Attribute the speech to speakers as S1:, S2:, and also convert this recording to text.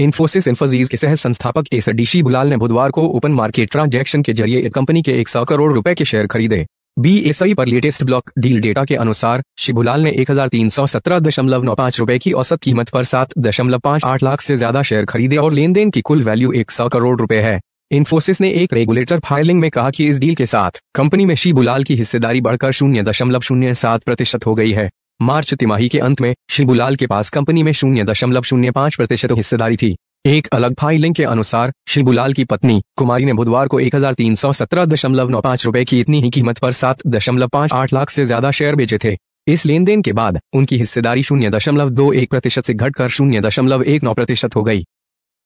S1: इन्फोसिस इन्फोजीज के सह संस्थापक एस एसडीशी बुलाल ने बुधवार को ओपन मार्केट ट्रांजैक्शन के जरिए कंपनी के एक सौ करोड़ रुपए के शेयर खरीदे बीएसई पर लेटेस्ट ब्लॉक डील डेटा के अनुसार श्री बुलाल ने एक हजार तीन सौ सत्रह दशमलव नौ पाँच रूपए की औसत कीमत पर सात दशमलव पाँच आठ लाख से ज्यादा शेयर खरीदे और लेन देन की कुल वैल्यू एक सौ करोड़ रुपए है इन्फोसिस ने एक रेगुलेटर फाइलिंग में कहा कि इस डील के साथ कंपनी में श्री बुलाल की हिस्सेदारी बढ़कर शून्य दशमलव शून्य सात प्रतिशत हो गई है मार्च तिमाही के अंत में श्री बुलाल के पास कंपनी में शून्य दशमलव शून्य पांच प्रतिशत हिस्सेदारी थी एक अलग फाइलिंग के अनुसार श्री बुलाल की पत्नी कुमारी ने बुधवार को एक हजार तीन सौ सत्रह दशमलव नौ पांच रूपए की इतनी ही कीमत पर सात दशमलव पांच आठ लाख से ज्यादा शेयर बेचे थे इस लेन देन के बाद उनकी हिस्सेदारी शून्य दशमलव दो एक प्रतिशत से घटकर शून्य दशमलव एक नौ प्रतिशत हो गई